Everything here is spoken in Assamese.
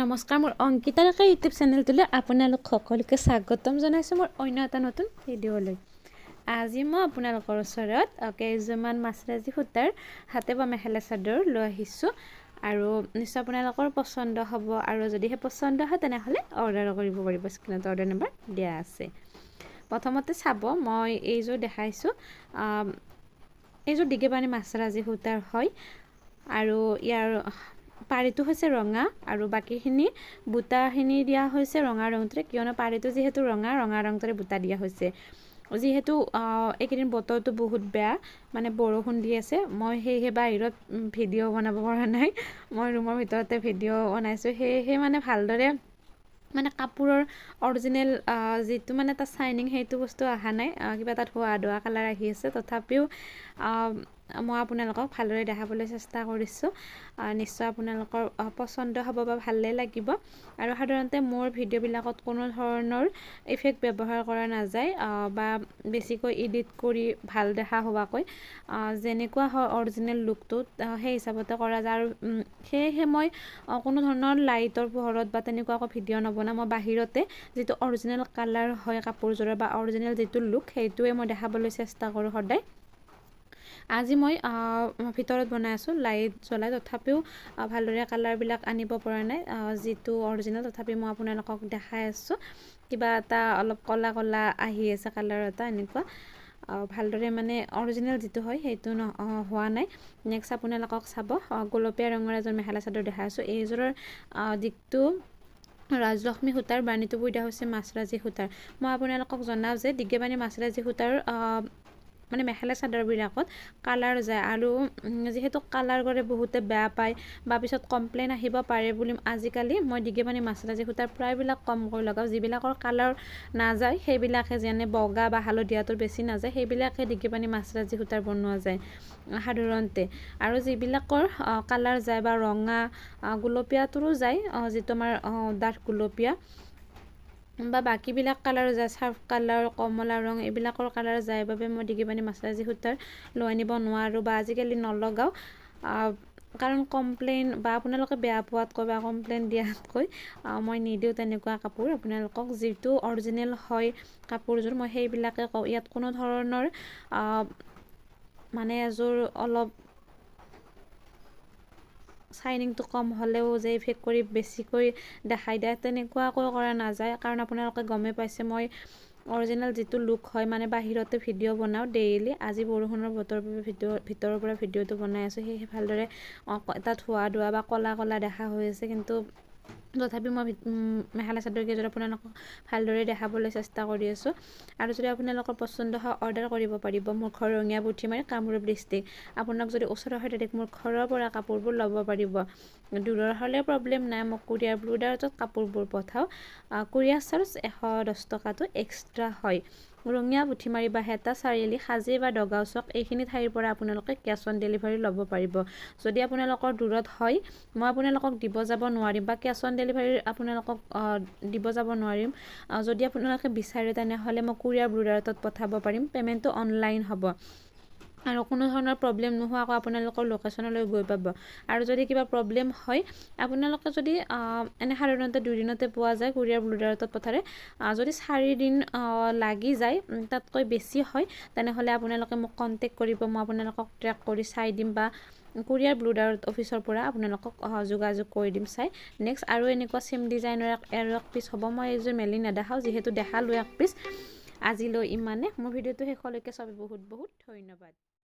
নমস্কাৰ মোৰ অংকিতা ডেকা ইউটিউব চেনেলটোলৈ আপোনালোক সকলোকে স্বাগতম জনাইছোঁ মোৰ অন্য এটা নতুন ভিডিঅ'লৈ আজি মই আপোনালোকৰ ওচৰত কেইযোৰমান মাছৰাজি সূতাৰ হাতে বা মেখেলা চাদৰ লৈ আহিছোঁ আৰু নিশ্চয় আপোনালোকৰ পচন্দ হ'ব আৰু যদিহে পচন্দ হয় তেনেহ'লে অৰ্ডাৰ কৰিব পাৰিব স্ক্ৰীণত অৰ্ডাৰ নাম্বাৰ দিয়া আছে প্ৰথমতে চাব মই এইযোৰ দেখাইছোঁ এইযোৰ ডিগেবাণী মাছৰাজি সূতাৰ হয় আৰু ইয়াৰ পাৰিটো হৈছে ৰঙা আৰু বাকীখিনি বুটাখিনি দিয়া হৈছে ৰঙা ৰংটোৰে কিয়নো পাৰিটো যিহেতু ৰঙা ৰঙা ৰংটোৰে বুটা দিয়া হৈছে যিহেতু এইকেইদিন বতৰটো বহুত বেয়া মানে বৰষুণ দি আছে মই সেয়েহে বাহিৰত ভিডিঅ' বনাব পৰা নাই মই ৰুমৰ ভিতৰতে ভিডিঅ' বনাইছোঁ সেয়েহে মানে ভালদৰে মানে কাপোৰৰ অৰিজিনেল যিটো মানে তাত চাইনিং সেইটো বস্তু অহা নাই কিবা তাত হোৱা ধোৱা কালাৰ আহি আছে তথাপিও মই আপোনালোকক ভালদৰে দেখাবলৈ চেষ্টা কৰিছোঁ নিশ্চয় আপোনালোকৰ পচন্দ হ'ব বা ভালেই লাগিব আৰু সাধাৰণতে মোৰ ভিডিঅ'বিলাকত কোনো ধৰণৰ ইফেক্ট ব্যৱহাৰ কৰা নাযায় বা বেছিকৈ ইডিট কৰি ভাল দেখা হোৱাকৈ যেনেকুৱা হয় অৰিজিনেল লুকটোত সেই হিচাপতে কৰা যায় আৰু সেয়েহে মই কোনো ধৰণৰ লাইটৰ পোহৰত বা তেনেকুৱা একো ভিডিঅ' নবনাওঁ মই বাহিৰতে যিটো অৰিজিনেল কালাৰ হয় কাপোৰযোৰৰ বা অৰিজিনেল যিটো লুক সেইটোৱে মই দেখাবলৈ চেষ্টা কৰোঁ সদায় আজি মই ভিতৰত বনাই আছোঁ লাইট জ্বলাই তথাপিও ভালদৰে কালাৰবিলাক আনিব পৰা নাই যিটো অৰিজিনেল তথাপি মই আপোনালোকক দেখাই আছোঁ কিবা এটা অলপ ক'লা ক'লা আহি আছে কালাৰ এটা এনেকুৱা ভালদৰে মানে অৰিজিনেল যিটো হয় সেইটো ন হোৱা নাই নেক্সট আপোনালোকক চাব গোলপীয়া ৰঙৰ এজন মেখেলা চাদৰ দেখাই আছোঁ এইযোৰৰ দিশটো ৰাজলক্ষ্মী সূতাৰ বাণীটো বুইদা হৈছে মাছৰাজী সূতাৰ মই আপোনালোকক জনাওঁ যে দিগ্যাবাণী মাছৰাজী সূতাৰ মানে মেখেলা চাদৰবিলাকত কালাৰ যায় আৰু যিহেতু কালাৰ কৰে বহুতে বেয়া পায় বা পিছত কমপ্লেইন আহিব পাৰে বুলি আজিকালি মই ডিগেমানি মাছলা যে সূতাৰ প্ৰায়বিলাক কম কৰি লগাওঁ যিবিলাকৰ কালাৰ নাযায় সেইবিলাকে যেনে বগা বা হালধীয়াটো বেছি নাযায় সেইবিলাকে ডিগেমানি মাছলা যি সূতাৰ বনোৱা যায় সাধাৰণতে আৰু যিবিলাকৰ কালাৰ যায় বা ৰঙা গুলপীয়াটোৰো যায় যিটো আমাৰ ডাঠ গুলপীয়া বা বাকীবিলাক কালাৰ যায় চাৰ্ফ কালাৰ কমলা ৰং এইবিলাকৰ কালাৰ যায় বাবে মই ডিগিপানী মাছাজি সূতাৰ লৈ আনিব নোৱাৰোঁ বা আজিকালি নলগাওঁ কাৰণ কমপ্লেইন বা আপোনালোকে বেয়া পোৱাতকৈ বা কমপ্লেইন দিয়াতকৈ মই নিদিওঁ তেনেকুৱা কাপোৰ আপোনালোকক যিটো অৰিজিনেল হয় কাপোৰযোৰ মই সেইবিলাকে কওঁ ইয়াত কোনো ধৰণৰ মানে এযোৰ অলপ চাইনিংটো কম হ'লেও যে ইফেক্ট কৰি বেছিকৈ দেখাই দিয়ে তেনেকুৱাকৈ কৰা নাযায় কাৰণ আপোনালোকে গমেই পাইছে মই অৰিজিনেল যিটো লুক হয় মানে বাহিৰতে ভিডিঅ' বনাওঁ ডেইলি আজি বৰষুণৰ বতৰৰ বাবে ভিডিঅ' ভিতৰৰ পৰা ভিডিঅ'টো বনাই আছোঁ সেয়েহে ভালদৰে তাত হোৱা ধোৱা বা ক'লা ক'লা দেখা হৈ আছে কিন্তু তথাপি মই মেখেলা চাদৰ কেইযোৰ আপোনালোকক ভালদৰে দেখাবলৈ চেষ্টা কৰি আছোঁ আৰু যদি আপোনালোকৰ পচন্দ হয় অৰ্ডাৰ কৰিব পাৰিব মোৰ ঘৰ ৰঙীয়া পুথিমাৰী কামৰূপ ডিষ্ট্ৰিক্ট আপোনালোক যদি ওচৰৰ হয় তেতিয়া মোৰ ঘৰৰ পৰা কাপোৰবোৰ ল'ব পাৰিব দূৰৰ হ'লেও প্ৰব্লেম নাই মই কুৰিয়াৰ ব্লুডাৰ্জত কাপোৰবোৰ পঠাওঁ কুৰিয়াৰ চাৰ্জ এশ দহ টকাটো এক্সট্ৰা হয় ৰঙীয়া পুঠিমাৰী বা হেতা চাৰিআলি সাজি বা দগাও চক এইখিনি ঠাইৰ পৰা আপোনালোকে কেছ অন ডেলিভাৰী ল'ব পাৰিব যদি আপোনালোকৰ দূৰত হয় মই আপোনালোকক দিব যাব নোৱাৰিম বা কেছ অন ডেলিভাৰী আপোনালোকক দিব যাব নোৱাৰিম যদি আপোনালোকে বিচাৰে তেনেহ'লে মই কুৰিয়াৰ ব্ৰুডাৰ্টত পঠাব পাৰিম পে'মেণ্টটো অনলাইন হ'ব আৰু কোনো ধৰণৰ প্ৰব্লেম নোহোৱাকৈ আপোনালোকৰ লোকেশ্যনলৈ গৈ পাব আৰু যদি কিবা প্ৰব্লেম হয় আপোনালোকে যদি এনে সাধাৰণতে দুদিনতে পোৱা যায় কুৰিয়াৰ ব্লুডাৰত পথাৰে যদি চাৰিদিন লাগি যায় তাতকৈ বেছি হয় তেনেহ'লে আপোনালোকে মোক কণ্টেক্ট কৰিব মই আপোনালোকক ট্ৰেক কৰি চাই দিম বা কুৰিয়াৰ ব্লুডাৰত অফিচৰ পৰা আপোনালোকক যোগাযোগ কৰি দিম চাই নেক্সট আৰু এনেকুৱা চেম ডিজাইনৰ আৰু এক পিচ হ'ব মই এইযোৰ মেলি নেদেখাওঁ যিহেতু দেখালোঁ এক পিচ আজিলৈ ইমানে মোৰ ভিডিঅ'টো শেষলৈকে চবে বহুত বহুত ধন্যবাদ